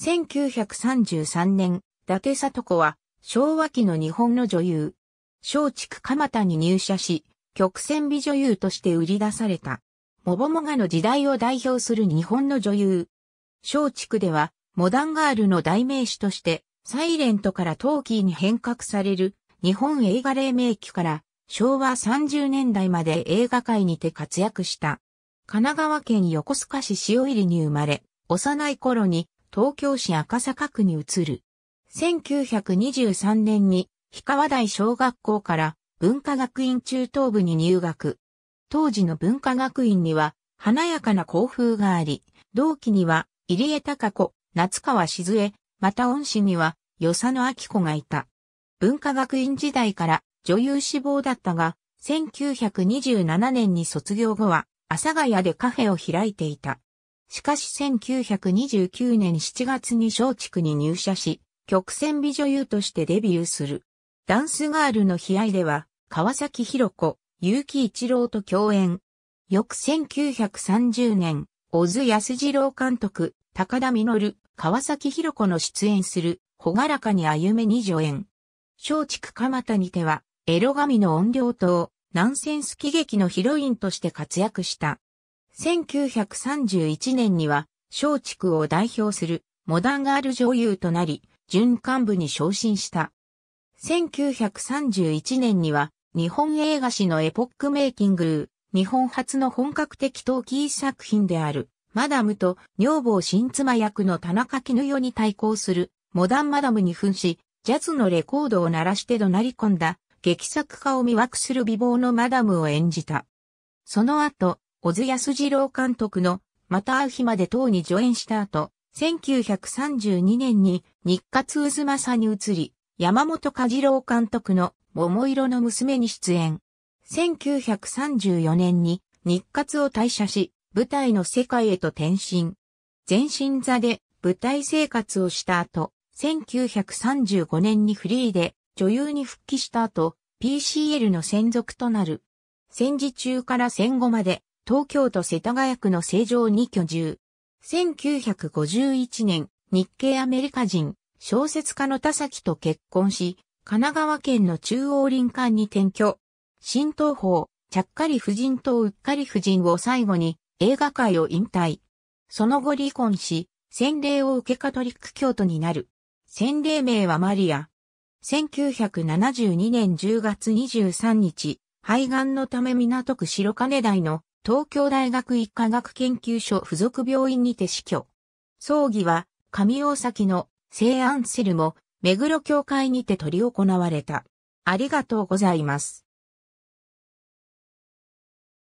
1933年、伊達里子は昭和期の日本の女優。松竹蒲田に入社し、曲線美女優として売り出された。もぼもがの時代を代表する日本の女優。松竹では、モダンガールの代名詞として、サイレントからトーキーに変革される、日本映画黎明期から、昭和30年代まで映画界にて活躍した。神奈川県横須賀市塩入に生まれ、幼い頃に東京市赤坂区に移る。1923年に、氷川台小学校から文化学院中等部に入学。当時の文化学院には、華やかな校風があり、同期には、入江高子、夏川静江、また恩師には、与佐野明子がいた。文化学院時代から女優志望だったが、1927年に卒業後は、阿佐ヶ谷でカフェを開いていた。しかし1929年7月に松竹に入社し、曲線美女優としてデビューする。ダンスガールの悲哀では、川崎博子、結城一郎と共演。翌1930年、小津安二郎監督、高田実、川崎博子の出演する、ほがらかに歩めに助演。松竹蒲田にては、エロ神の音量と、ナンセンス喜劇のヒロインとして活躍した。1931年には、松竹を代表するモダンガール女優となり、準幹部に昇進した。1931年には、日本映画史のエポックメイキング日本初の本格的陶器作品である、マダムと女房新妻役の田中絹代に対抗する、モダンマダムに扮し、ジャズのレコードを鳴らして怒鳴り込んだ、劇作家を魅惑する美貌のマダムを演じた。その後、小津安二郎監督の、また会う日まで等に助演した後、1932年に日活渦政に移り、山本和次郎監督の桃色の娘に出演。1934年に日活を退社し、舞台の世界へと転身。全身座で舞台生活をした後、1935年にフリーで女優に復帰した後、PCL の専属となる。戦時中から戦後まで東京都世田谷区の成城に居住。1951年、日系アメリカ人、小説家の田崎と結婚し、神奈川県の中央林間に転居。新東方、ちゃっかり夫人とうっかり夫人を最後に映画界を引退。その後離婚し、洗礼を受けカトリック教徒になる。洗礼名はマリア。1972年10月23日、肺がんのため港区白金台の東京大学医科学研究所附属病院にて死去。葬儀は、上大崎の聖アンセルも、目黒教会にて取り行われた。ありがとうございます。